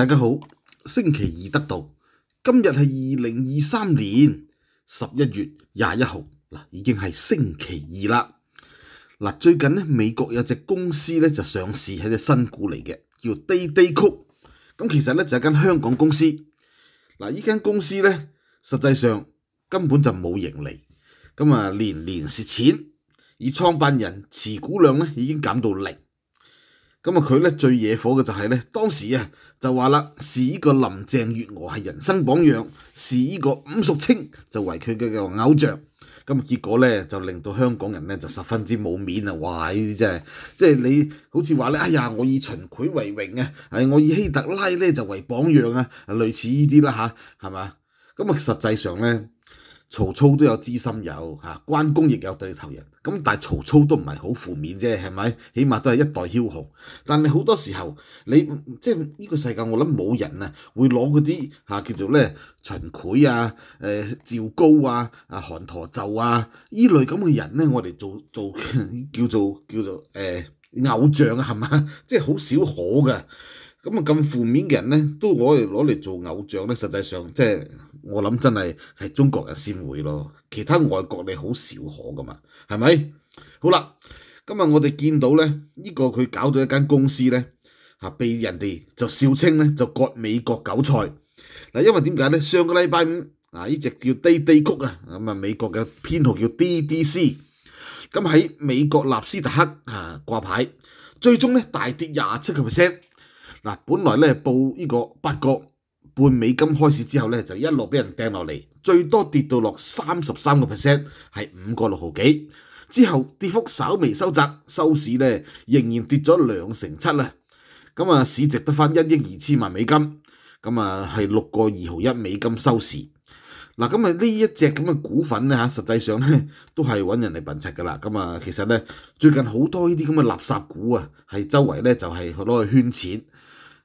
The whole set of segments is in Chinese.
大家好，星期二得到，今日系二零二三年十一月廿一号，嗱，已经系星期二啦。嗱，最近咧，美国有只公司咧就上市喺只新股嚟嘅，叫 Day Day 滴滴曲。咁其实咧就系间香港公司。嗱，呢间公司咧实际上根本就冇盈利，咁啊年年蚀钱，而创办人持股量咧已经减到零。咁啊，佢咧最惹火嘅就係咧，當時啊就話啦，是呢個林鄭月娥係人生榜樣，是呢個伍淑清就為佢嘅偶像。咁結果咧就令到香港人咧就十分之冇面啊！哇，呢啲真係，即係你好似話咧，哎呀，我以秦桧為榮啊，我以希特拉咧就為榜樣啊，類似呢啲啦嚇，係嘛？咁啊，實際上咧。曹操都有知心友嚇，關公亦有對頭人。咁但係曹操都唔係好負面啫，係咪？起碼都係一代英雄。但係好多時候，你即係呢個世界，我諗冇人啊會攞嗰啲嚇叫做咧秦桧啊、誒趙高啊、啊韓陀就啊依類咁嘅人咧，我哋做做 叫做叫做誒偶像啊，係嘛？即係好少可嘅。咁啊咁負面嘅人咧，都可以攞嚟做偶像咧，實際上即係。我谂真系系中国人先会咯，其他外国你好少可噶嘛，系咪？好啦，今日我哋见到咧，呢个佢搞咗一间公司咧，吓被人哋就笑称咧就割美国韭菜。嗱，因为点解咧？上个礼拜五啊，呢只叫 D D 曲啊，咁啊美国嘅编号叫 D D C，咁喺美国纳斯达克啊挂牌，最终咧大跌廿七个 percent。嗱，本来咧报呢个八个。半美金開始之後咧，就一路俾人掟落嚟，最多跌到落三十三個 percent，係五個六毫幾。之後跌幅稍微收窄，收市咧仍然跌咗兩成七啦。咁啊，市值得翻一億二千萬美金，咁啊係六個二毫一美金收市。嗱，咁啊呢一隻咁嘅股份咧嚇，實際上咧都係揾人嚟笨賊噶啦。咁啊，其實咧最近好多呢啲咁嘅垃圾股啊，係周圍咧就係攞去圈錢，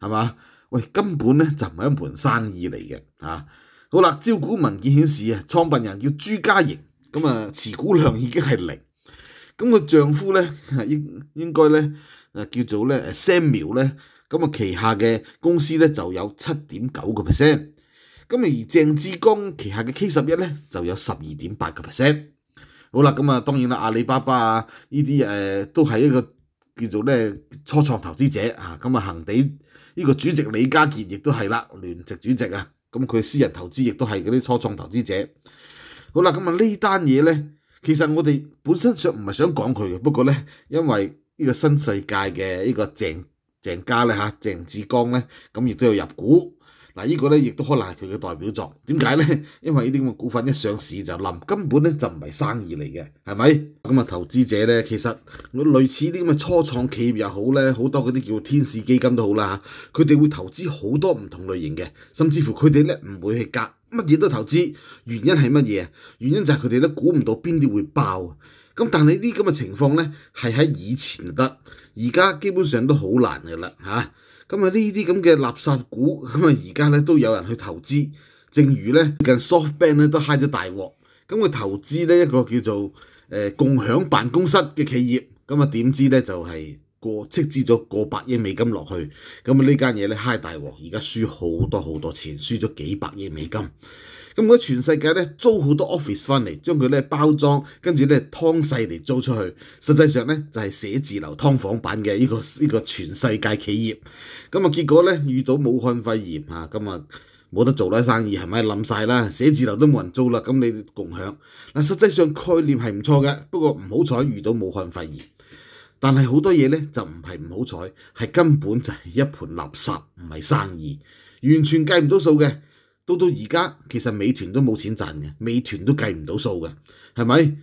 係嘛？喂，根本咧就唔系一盤生意嚟嘅，嚇！好啦，招股文件顯示啊，創辦人叫朱家瑩，咁啊持股量已經係零。咁個丈夫咧，應應該咧，誒叫做咧 Samuel 咧，咁啊旗下嘅公司咧就有七點九個 percent。咁而鄭志剛旗下嘅 K 十一咧就有十二點八個 percent。好啦，咁啊當然啦，阿里巴巴啊，呢啲誒都係一個。叫做咧初創投資者啊，咁啊恆地呢個主席李家傑亦都係啦，聯席主席啊，咁佢私人投資亦都係嗰啲初創投資者。好啦，咁啊呢單嘢咧，其實我哋本身想唔係想講佢嘅，不過咧，因為呢個新世界嘅呢個鄭鄭家咧嚇，鄭志剛咧，咁亦都有入股。嗱，依個咧亦都可能係佢嘅代表作，點解咧？因為呢啲咁嘅股份一上市就冧，根本咧就唔係生意嚟嘅，係咪？咁啊，投資者咧其實類似啲咁嘅初創企業又好咧，好多嗰啲叫天使基金都好啦，佢哋會投資好多唔同類型嘅，甚至乎佢哋咧唔會去隔，乜嘢都投資。原因係乜嘢？原因就係佢哋都估唔到邊啲會爆。咁但係呢啲咁嘅情況咧，係喺以前得，而家基本上都好難嘅啦，嚇。咁啊呢啲咁嘅垃圾股，咁啊而家咧都有人去投資。正如咧近 softbank 咧都嗨咗大鑊，咁佢投資咧一個叫做誒共享辦公室嘅企業，咁啊點知咧就係过斥資咗过百億美金落去，咁啊呢間嘢咧嗨大鑊，而家輸好多好多錢，輸咗幾百億美金。咁佢全世界咧租好多 office 翻嚟，將佢咧包裝，跟住咧劏細嚟租出去。實際上咧就係寫字樓劏房版嘅呢個呢個全世界企業。咁啊結果咧遇到武漢肺炎啊，咁啊冇得做啦生意係咪冧曬啦？寫字樓都冇人租啦，咁你共享嗱實際上概念係唔錯嘅，不過唔好彩遇到武漢肺炎。但係好多嘢咧就唔係唔好彩，係根本就係一盤垃圾，唔係生意，完全計唔到數嘅。到到而家，其實美團都冇錢賺嘅，美團都計唔到數嘅，係咪？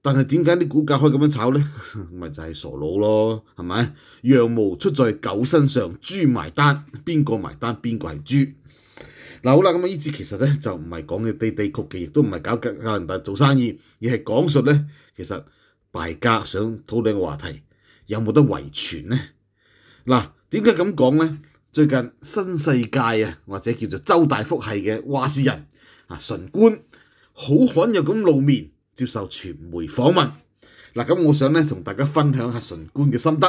但係點解啲股價可以咁樣炒咧？咪就係傻佬咯，係咪？羊毛出在狗身上，豬埋單，邊個埋單邊個係豬？嗱好啦，咁啊呢節其實咧就唔係講嘅地地曲奇，亦都唔係搞教人哋做生意，而係講述咧其實敗家想討論個話題，有冇得遺傳咧？嗱，點解咁講咧？最近新世界啊，或者叫做周大福系嘅話事人啊，純觀好罕有咁露面接受傳媒訪問。嗱，咁我想咧同大家分享下純觀嘅心得。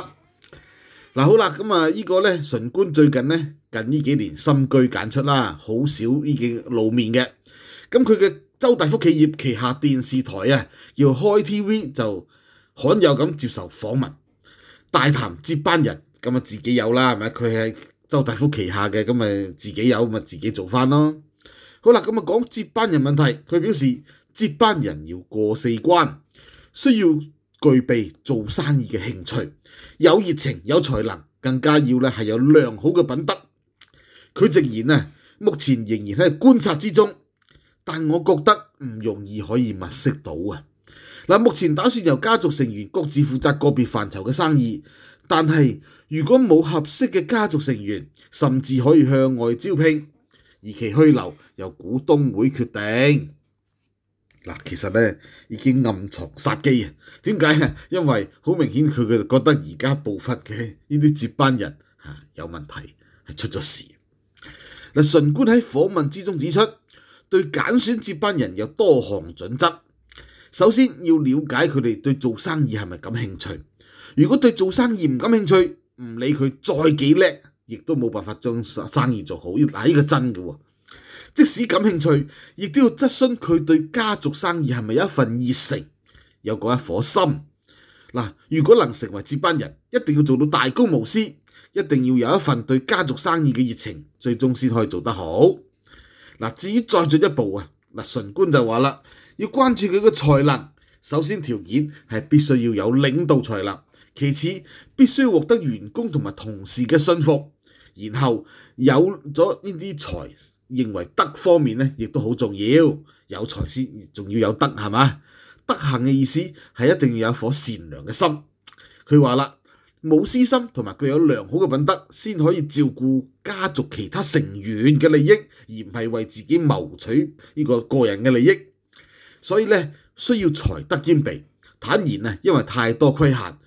嗱，好啦，咁啊呢個咧純觀最近咧近呢幾年深居简出啦，好少呢几露面嘅。咁佢嘅周大福企業旗下電視台啊，要開 TV 就罕有咁接受訪問，大談接班人咁啊自己有啦，係咪佢係？周大夫旗下嘅咁咪自己有咪自己做翻咯。好啦，咁啊講接班人問題，佢表示接班人要過四關，需要具備做生意嘅興趣，有熱情有才能，更加要咧係有良好嘅品德。佢直言啊，目前仍然喺觀察之中，但我覺得唔容易可以物色到啊。嗱，目前打算由家族成員各自負責個別範疇嘅生意，但係。如果冇合適嘅家族成員，甚至可以向外招聘，而其去留由股東會決定。嗱，其實咧已經暗藏殺機啊！點解啊？因為好明顯，佢嘅覺得而家部分嘅呢啲接班人嚇有問題，係出咗事。嗱，巡官喺訪問之中指出，對揀選接班人有多項準則。首先要了解佢哋對做生意係咪感興趣。如果對做生意唔感興趣，唔理佢再幾叻，亦都冇辦法將生意做好。嗱，呢個真嘅喎。即使感興趣，亦都要質詢佢對家族生意係咪有一份熱誠，有嗰一顆心。嗱，如果能成為接班人，一定要做到大公無私，一定要有一份對家族生意嘅熱情，最終先可以做得好。嗱，至於再進一步啊，嗱神官就話啦，要關注佢嘅才能，首先條件係必須要有領導才能。其次必須要獲得員工同埋同事嘅信服，然後有咗呢啲才，認為德方面咧，亦都好重要。有才先，仲要有德，係嘛？德行嘅意思係一定要有顆善良嘅心。佢話啦，冇私心同埋具有良好嘅品德，先可以照顧家族其他成員嘅利益，而唔係為自己謀取呢個個人嘅利益。所以咧，需要財德兼備。坦然啊，因為太多規限。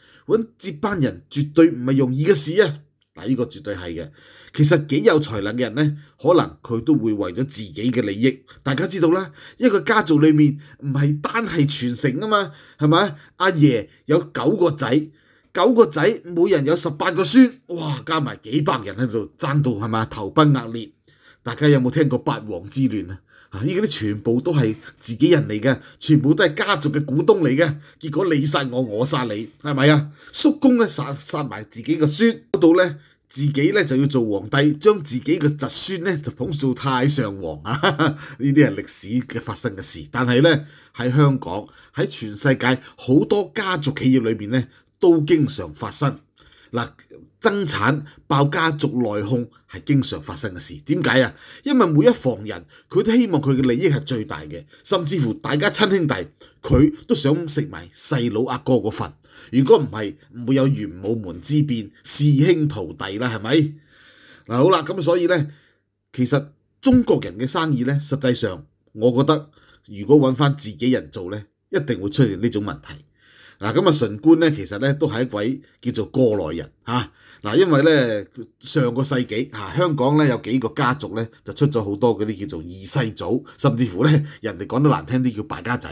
接班人絕對唔係容易嘅事啊！嗱，呢個絕對係嘅。其實幾有才能嘅人呢，可能佢都會為咗自己嘅利益。大家知道啦，一個家族裏面唔係單係传承啊嘛，係咪？阿爺有九個仔，九個仔每人有十八個孫，哇！加埋幾百人喺度爭到係咪头崩奔裂，大家有冇聽過八王之亂啊？啊！依家啲全部都係自己人嚟嘅，全部都係家族嘅股東嚟嘅，結果你殺我，我殺你，係咪啊？叔公咧殺殺埋自己嘅孫，度咧自己咧就要做皇帝，將自己嘅侄孫咧就捧做太上皇啊！呢啲係歷史嘅發生嘅事，但係咧喺香港喺全世界好多家族企業裏面咧都經常發生。嗱，增產爆家族內控係經常發生嘅事。點解啊？因為每一房人佢都希望佢嘅利益係最大嘅，甚至乎大家親兄弟佢都想食埋細佬阿哥嗰份。如果唔係，唔會有玄武門之變、師兄徒弟啦，係咪？嗱，好啦，咁所以咧，其實中國人嘅生意咧，實際上我覺得如果揾翻自己人做咧，一定會出現呢種問題。嗱咁啊，純官咧其實咧都係一位叫做過來人嚇。嗱，因為咧上個世紀嚇香港咧有幾個家族咧就出咗好多嗰啲叫做二世祖，甚至乎咧 人哋講得難聽啲叫敗家仔。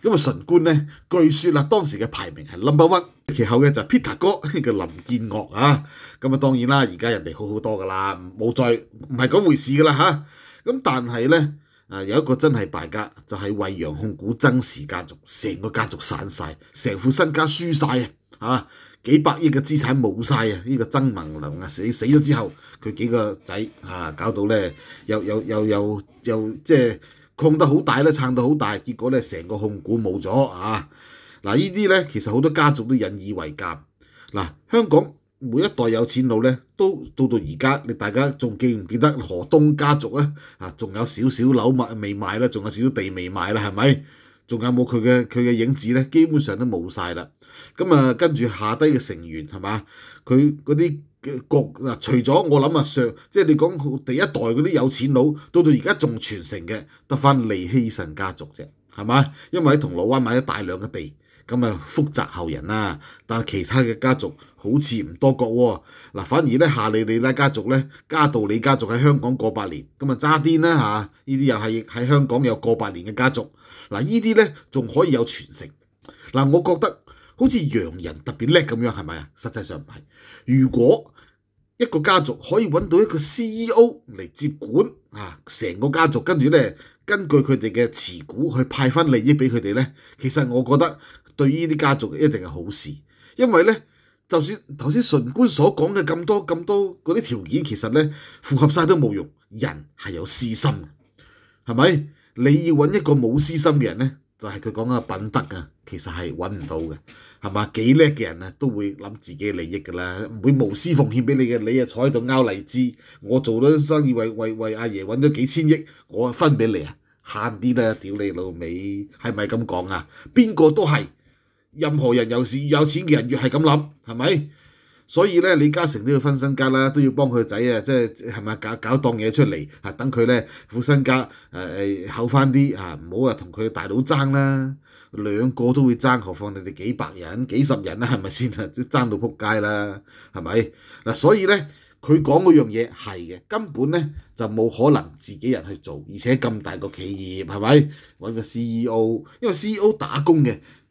咁啊，純官咧據說啦當時嘅排名係 number one，其後嘅就 Peter 哥 叫林建岳啊。咁啊，當然啦，而家人哋好好多㗎啦，冇再唔係嗰回事㗎啦嚇。咁但係咧。啊，有一個真係敗家，就係惠陽控股曾氏家族，成個家族散晒，成副身家輸晒。啊！幾百億嘅資產冇晒啊！呢個曾文龍啊，死死咗之後，佢幾個仔啊，搞到咧，又又又又又即係擴得好大咧，撐到好大，結果咧成個控股冇咗啊！嗱，呢啲咧其實好多家族都引以為戒。嗱，香港。每一代有錢佬咧，都到到而家，你大家仲記唔記得河東家族啊？仲有少少樓物未買啦，仲有少少地未買啦，係咪？仲有冇佢嘅佢嘅影子咧？基本上都冇曬啦。咁啊，跟住下低嘅成員係嘛？佢嗰啲局嗱，除咗我諗啊上，即係你講第一代嗰啲有錢佬，到到而家仲傳承嘅，得翻利希臣家族啫，係咪？因為喺銅鑼灣買咗大量嘅地。咁啊複雜後人啦，但係其他嘅家族好似唔多個喎。嗱，反而咧夏利利拉家族咧，加道里家族喺香港過百年，咁啊渣啲啦嚇！呢啲又係喺香港有過百年嘅家族。嗱，呢啲咧仲可以有傳承。嗱，我覺得好似洋人特別叻咁樣，係咪啊？實際上唔係。如果一個家族可以揾到一個 CEO 嚟接管啊，成個家族跟住咧，根據佢哋嘅持股去派翻利益俾佢哋咧，其實我覺得。對於呢啲家族一定係好事，因為咧，就算頭先純官所講嘅咁多咁多嗰啲條件，其實咧符合晒都冇用。人係有私心，係咪？你要揾一個冇私心嘅人咧，就係佢講嘅品德啊，其實係揾唔到嘅，係嘛？幾叻嘅人啊，都會諗自己嘅利益㗎啦，唔會無私奉獻俾你嘅。你啊坐喺度拗荔枝，我做咗生意為为为阿爺揾咗幾千億，我分俾你啊？慳啲啦，屌你老味，係咪咁講啊？邊個都係。任何人有是有錢嘅人越係咁諗，係咪？所以咧，李嘉誠都要分身家啦，都要幫佢仔啊，即係係咪搞搞檔嘢出嚟，嚇等佢咧副身家誒誒厚翻啲啊，唔好啊同佢大佬爭啦，兩個都會爭，何況你哋幾百人、幾十人啦，係咪先啊？都 爭到撲街啦，係咪？嗱，所以咧，佢講嗰樣嘢係嘅，根本咧就冇可能自己人去做，而且咁大個企業係咪揾個 CEO？因為 CEO 打工嘅。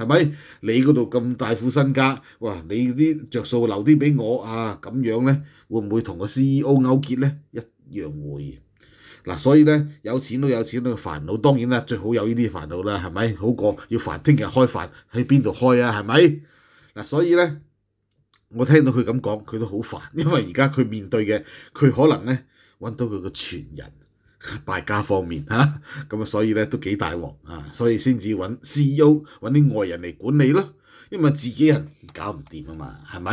係咪？你嗰度咁大富身家，哇！你啲著數留啲俾我啊，咁樣咧，會唔會同個 CEO 勾結咧？一樣會。嗱，所以咧有錢都有錢都煩惱，當然啦，最好有呢啲煩惱啦，係咪？好過要煩聽日開飯喺邊度開啊，係咪？嗱，所以咧，我聽到佢咁講，佢都好煩，因為而家佢面對嘅，佢可能呢揾到佢嘅傳人。敗家方面嚇，咁啊，所以咧都幾大鑊啊，所以先至揾 CEO 揾啲外人嚟管理咯，因為自己人搞唔掂啊嘛，係咪？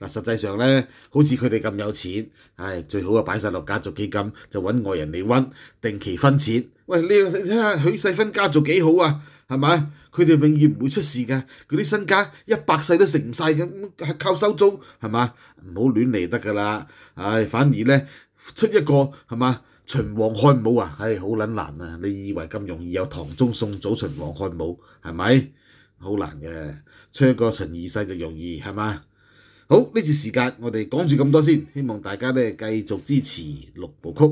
嗱，實際上咧，好似佢哋咁有錢，唉，最好啊擺曬落家族基金，就揾外人嚟温定期分錢。喂，你你睇下許世芬家族幾好啊？係咪？佢哋永遠唔會出事㗎，嗰啲身家一百世都食唔曬咁，係靠收租係嘛？唔好亂嚟得㗎啦，唉，反而咧出一個係嘛？秦王漢武啊，唉，好撚難啊！你以為咁容易有唐宗宋祖、秦王漢武係咪？好難嘅，出個秦二世就容易係嘛？好呢次時間我哋講住咁多先，希望大家咧繼續支持六部曲。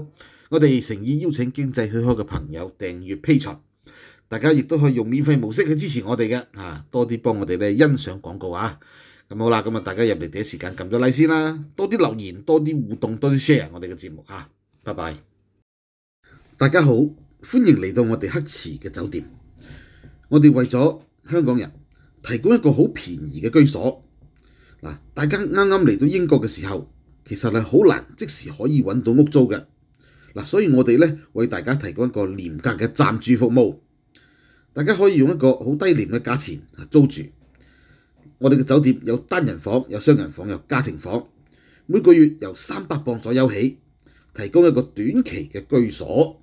我哋誠意邀請經濟许可嘅朋友訂閱批循，大家亦都可以用免費模式去支持我哋嘅嚇，多啲幫我哋咧欣賞廣告啊！咁好啦，咁啊大家入嚟第一時間撳咗 like 先啦，多啲留言，多啲互動，多啲 share 我哋嘅節目吓，拜拜。大家好，欢迎嚟到我哋黑池嘅酒店。我哋为咗香港人提供一个好便宜嘅居所。嗱，大家啱啱嚟到英国嘅时候，其实系好难即时可以揾到屋租嘅。嗱，所以我哋咧为大家提供一个廉价嘅暂住服务。大家可以用一个好低廉嘅价钱租住。我哋嘅酒店有单人房、有双人房、有家庭房，每个月由三百磅左右起，提供一个短期嘅居所。